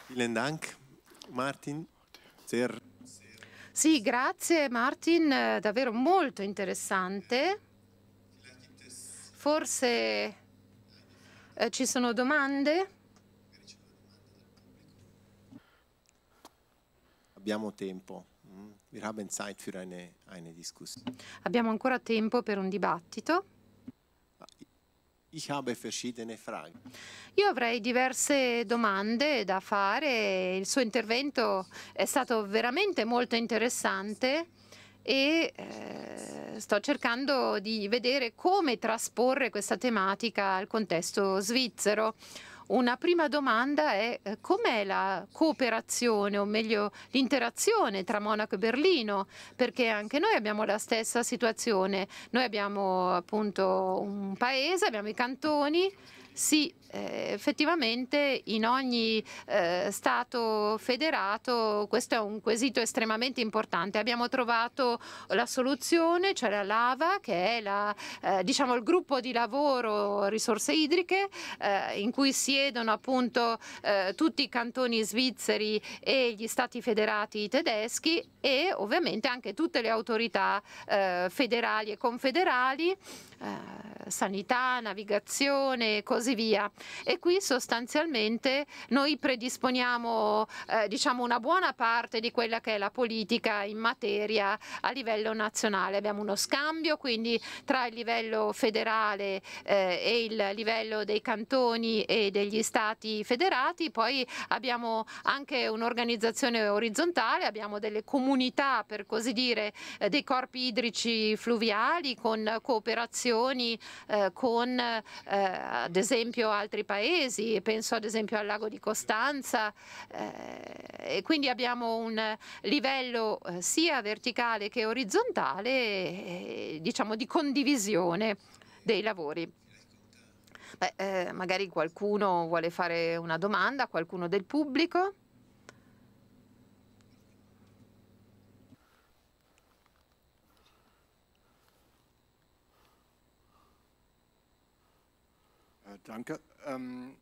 [SPEAKER 1] Vielen Dank, Martin. Sehr
[SPEAKER 2] sì, grazie Martin, eh, davvero molto interessante. Forse eh, ci sono domande?
[SPEAKER 1] Abbiamo tempo. Mm. Wir haben Zeit für eine, eine
[SPEAKER 2] Abbiamo ancora tempo per un dibattito.
[SPEAKER 1] Io
[SPEAKER 2] avrei diverse domande da fare. Il suo intervento è stato veramente molto interessante e eh, sto cercando di vedere come trasporre questa tematica al contesto svizzero. Una prima domanda è eh, com'è la cooperazione o meglio l'interazione tra Monaco e Berlino perché anche noi abbiamo la stessa situazione, noi abbiamo appunto un paese, abbiamo i cantoni, si eh, effettivamente in ogni eh, Stato federato questo è un quesito estremamente importante. Abbiamo trovato la soluzione, cioè la LAVA, che è la, eh, diciamo il gruppo di lavoro risorse idriche eh, in cui siedono appunto eh, tutti i cantoni svizzeri e gli Stati federati tedeschi e ovviamente anche tutte le autorità eh, federali e confederali sanità, navigazione e così via e qui sostanzialmente noi predisponiamo eh, diciamo una buona parte di quella che è la politica in materia a livello nazionale. Abbiamo uno scambio quindi tra il livello federale eh, e il livello dei cantoni e degli stati federati, poi abbiamo anche un'organizzazione orizzontale, abbiamo delle comunità per così dire eh, dei corpi idrici fluviali con cooperazioni eh, con eh, ad esempio al altri paesi, penso ad esempio al lago di Costanza, eh, e quindi abbiamo un livello eh, sia verticale che orizzontale eh, diciamo di condivisione dei lavori. Beh, eh, magari qualcuno vuole fare una domanda, qualcuno del pubblico.
[SPEAKER 1] Danke. Eh, Um...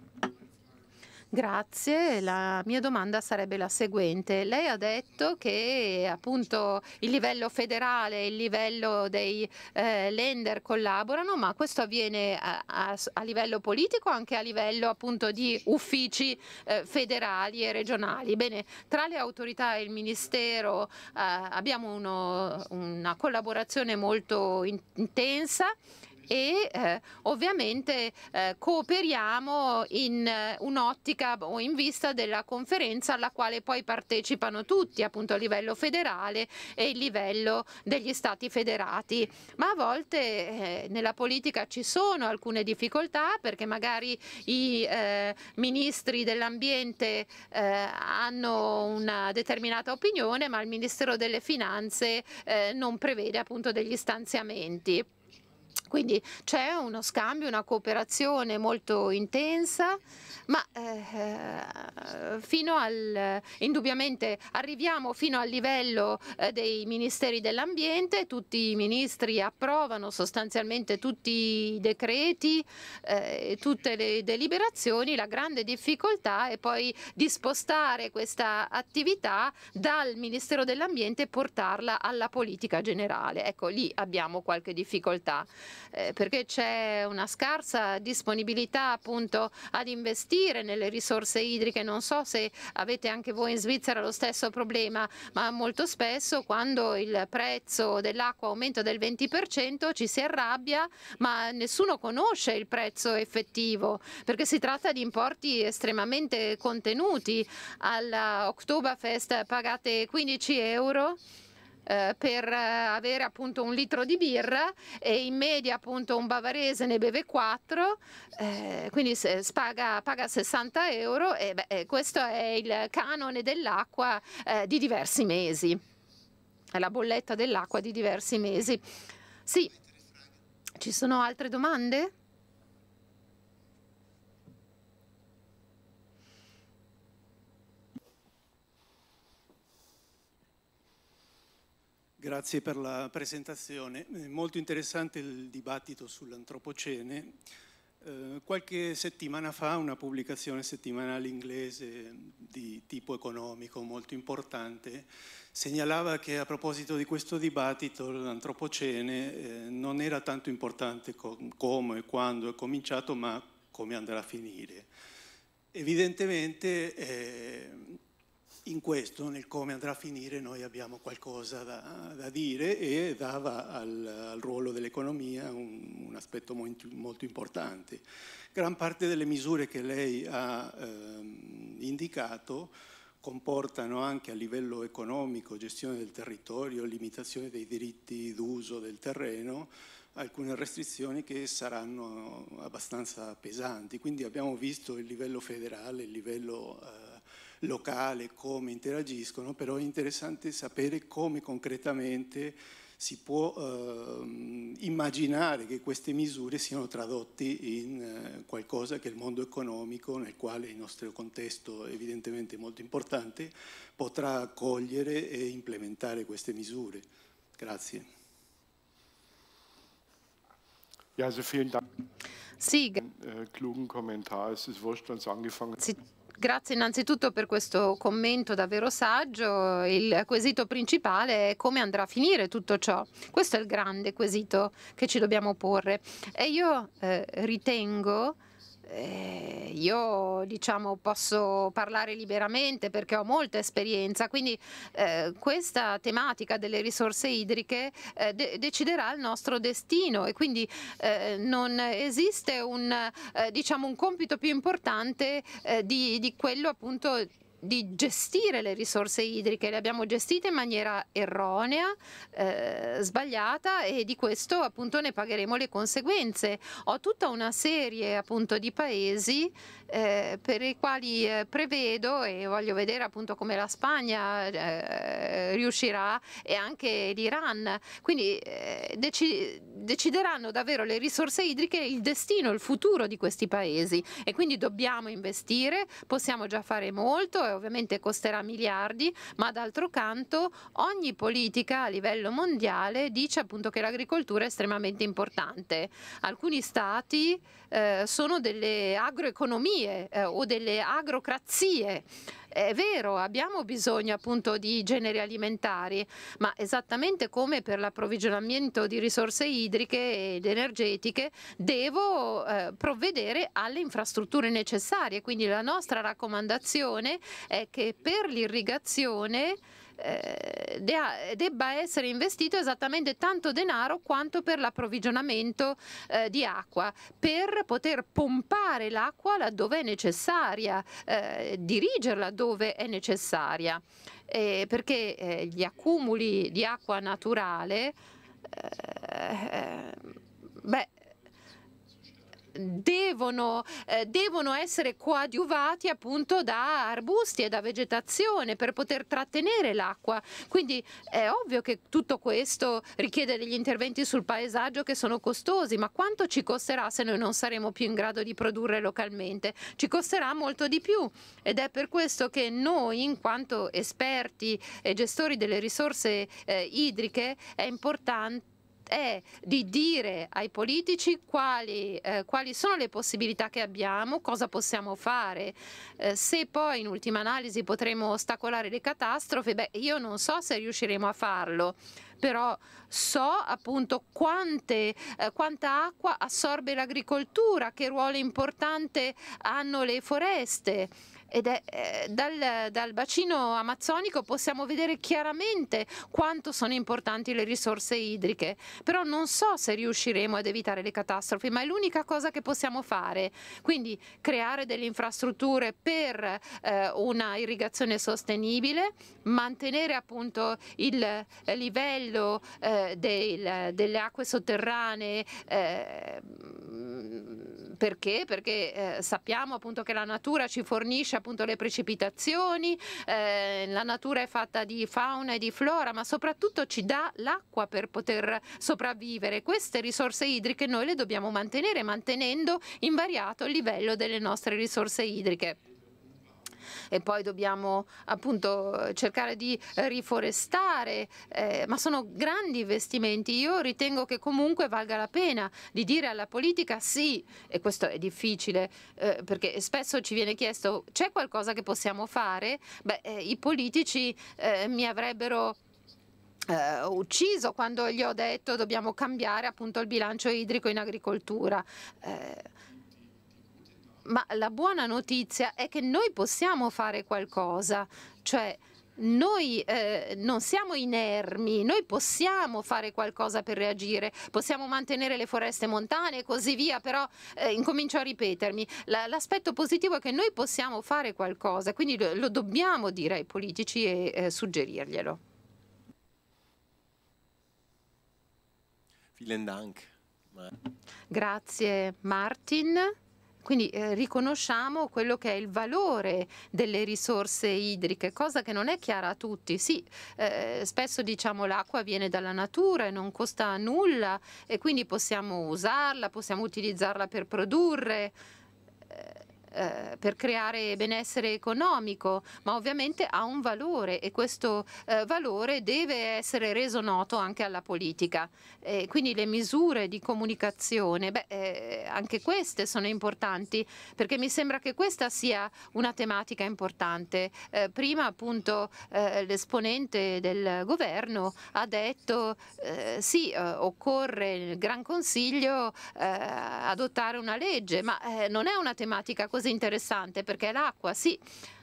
[SPEAKER 2] Grazie, la mia domanda sarebbe la seguente. Lei ha detto che appunto il livello federale e il livello dei eh, lender collaborano, ma questo avviene a, a, a, livello politico anche a livello appunto di uffici eh, federali e regionali. Bene, tra le autorità e il Ministero eh, abbiamo uno, una collaborazione molto intensa e eh, ovviamente eh, cooperiamo in eh, un'ottica o in vista della conferenza alla quale poi partecipano tutti appunto a livello federale e a livello degli stati federati ma a volte eh, nella politica ci sono alcune difficoltà perché magari i eh, ministri dell'ambiente eh, hanno una determinata opinione ma il ministero delle finanze non prevede appunto degli stanziamenti quindi c'è uno scambio, una cooperazione molto intensa, ma eh, fino al, indubbiamente arriviamo fino al livello eh, dei ministeri dell'ambiente, tutti i ministri approvano sostanzialmente tutti i decreti, eh, tutte le deliberazioni, la grande difficoltà è poi di spostare questa attività dal Ministero dell'Ambiente e portarla alla politica generale. Ecco, lì abbiamo qualche difficoltà. Eh, perché c'è una scarsa disponibilità appunto ad investire nelle risorse idriche. Non so se avete anche voi in Svizzera lo stesso problema, ma molto spesso quando il prezzo dell'acqua aumenta del 20% ci si arrabbia, ma nessuno conosce il prezzo effettivo, perché si tratta di importi estremamente contenuti. Alla Oktoberfest pagate 15 euro eh, per eh, avere appunto un litro di birra e in media appunto un bavarese ne beve 4, eh, quindi spaga, paga 60 euro e beh, eh, questo è il canone dell'acqua eh, di diversi mesi, è la bolletta dell'acqua di diversi mesi. Sì, ci sono altre domande?
[SPEAKER 1] Grazie per la presentazione. È molto interessante il dibattito sull'antropocene. Eh, qualche settimana fa una pubblicazione settimanale inglese di tipo economico molto importante segnalava che a proposito di questo dibattito l'antropocene eh, non era tanto importante come e quando è cominciato ma come andrà a finire. Evidentemente eh, in questo, nel come andrà a finire, noi abbiamo qualcosa da, da dire e dava al, al ruolo dell'economia un, un, aspetto molto, molto, importante. Gran parte delle misure che lei ha ehm, indicato comportano anche a livello economico gestione del territorio, limitazione dei diritti d'uso del terreno, alcune restrizioni che saranno abbastanza pesanti. Quindi abbiamo visto il livello federale, il livello eh, locale, come interagiscono, però è interessante sapere come concretamente si può eh, immaginare che queste misure siano tradotte in eh, qualcosa che il mondo economico, nel quale il nostro contesto evidentemente è molto importante, potrà accogliere e implementare queste misure. Grazie. Ja, also vielen Dank. Sie. Äh, klugen Kommentar. Es ist wurscht, wann es angefangen hat.
[SPEAKER 2] Grazie innanzitutto per questo commento davvero saggio. Il quesito principale è come andrà a finire tutto ciò. Questo è il grande quesito che ci dobbiamo porre e io eh, ritengo eh, io diciamo posso parlare liberamente perché ho molta esperienza, quindi eh, questa tematica delle risorse idriche eh, de deciderà il nostro destino e quindi eh, non esiste un, eh, diciamo, un compito più importante eh, di, di quello appunto di gestire le risorse idriche, le abbiamo gestite in maniera erronea, eh, sbagliata e di questo appunto ne pagheremo le conseguenze. Ho tutta una serie appunto di paesi eh, per i quali eh, prevedo e voglio vedere appunto come la Spagna eh, riuscirà e anche l'Iran, quindi eh, deci decideranno davvero le risorse idriche, il destino, il futuro di questi paesi e quindi dobbiamo investire, possiamo già fare molto ovviamente costerà miliardi, ma d'altro canto ogni politica a livello mondiale dice appunto che l'agricoltura è estremamente importante. Alcuni stati eh, sono delle agroeconomie eh, o delle agrocrazie. È vero, abbiamo bisogno appunto di generi alimentari, ma esattamente come per l'approvvigionamento di risorse idriche ed energetiche, devo eh, provvedere alle infrastrutture necessarie. Quindi la nostra raccomandazione è che per l'irrigazione eh, debba essere investito esattamente tanto denaro quanto per l'approvvigionamento eh, di acqua, per poter pompare l'acqua laddove è necessaria, eh, dirigerla dove è necessaria, eh, perché eh, gli accumuli di acqua naturale eh, beh, devono, eh, devono, essere coadiuvati appunto da arbusti e da vegetazione per poter trattenere l'acqua. Quindi è ovvio che tutto questo richiede degli interventi sul paesaggio che sono costosi, ma quanto ci costerà se noi non saremo più in grado di produrre localmente? Ci costerà molto di più ed è per questo che noi in quanto esperti e gestori delle risorse eh, idriche è importante è di dire ai politici quali, eh, quali sono le possibilità che abbiamo, cosa possiamo fare. Eh, se poi in ultima analisi potremo ostacolare le catastrofe, beh, io non so se riusciremo a farlo però so appunto quante, eh, quanta acqua assorbe l'agricoltura, che ruolo importante hanno le foreste ed è eh, dal, dal, bacino amazzonico possiamo vedere chiaramente quanto sono importanti le risorse idriche, però non so se riusciremo ad evitare le catastrofi, ma è l'unica cosa che possiamo fare, quindi creare delle infrastrutture per eh, una irrigazione sostenibile, mantenere appunto il livello eh, del, delle acque sotterranee eh, perché? Perché eh, sappiamo appunto che la natura ci fornisce appunto le precipitazioni, eh, la natura è fatta di fauna e di flora, ma soprattutto ci dà l'acqua per poter sopravvivere. Queste risorse idriche noi le dobbiamo mantenere mantenendo invariato il livello delle nostre risorse idriche e poi dobbiamo appunto cercare di riforestare, eh, ma sono grandi investimenti. Io ritengo che comunque valga la pena di dire alla politica sì, e questo è difficile eh, perché spesso ci viene chiesto c'è qualcosa che possiamo fare? Beh, eh, i politici eh, mi avrebbero Uh, ucciso quando gli ho detto dobbiamo cambiare appunto il bilancio idrico in agricoltura. Uh ma la buona notizia è che noi possiamo fare qualcosa, cioè noi eh, non siamo inermi, noi possiamo fare qualcosa per reagire, possiamo mantenere le foreste montane e così via, però eh, incomincio a ripetermi, l'aspetto positivo è che noi possiamo fare qualcosa, quindi lo, lo dobbiamo dire ai politici e eh, suggerirglielo.
[SPEAKER 1] Vielen Dank.
[SPEAKER 2] Grazie Martin. Quindi eh, riconosciamo quello che è il valore delle risorse idriche, cosa che non è chiara a tutti. Sì, eh, spesso diciamo l'acqua viene dalla natura e non costa nulla e quindi possiamo usarla, possiamo utilizzarla per produrre. Eh, eh, per creare benessere economico, ma ovviamente ha un valore e questo eh, valore deve essere reso noto anche alla politica. Eh, quindi le misure di comunicazione, beh, eh, anche queste sono importanti perché mi sembra che questa sia una tematica importante. Eh, prima appunto l'esponente del governo ha detto sì, occorre il Gran Consiglio adottare una legge, ma non è una tematica così cosa interessante perché l'acqua sì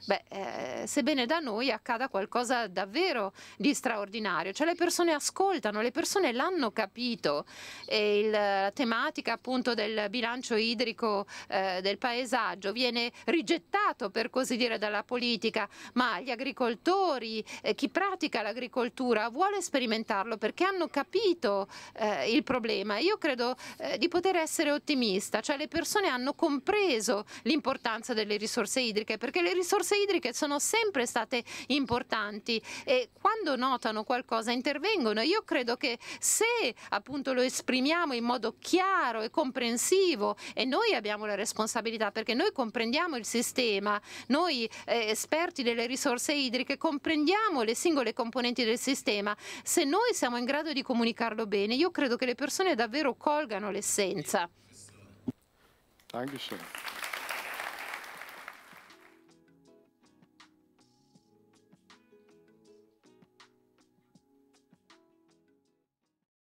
[SPEAKER 2] Beh, eh, sebbene da noi accada qualcosa davvero di straordinario, cioè le persone ascoltano, le persone l'hanno capito e il, eh, la tematica appunto del bilancio idrico eh, del paesaggio viene rigettato per così dire dalla politica, ma gli agricoltori, eh, chi pratica l'agricoltura vuole sperimentarlo perché hanno capito eh, il problema. Io credo eh, di poter essere ottimista, cioè le persone hanno compreso l'importanza delle risorse idriche perché le risorse risorse idriche sono sempre state importanti e quando notano qualcosa intervengono. Io credo che se appunto lo esprimiamo in modo chiaro e comprensivo e noi abbiamo la responsabilità perché noi comprendiamo il sistema, noi eh, esperti delle risorse idriche comprendiamo le singole componenti del sistema, se noi siamo in grado di comunicarlo bene, io credo che le persone davvero colgano l'essenza.
[SPEAKER 1] Dankeschön.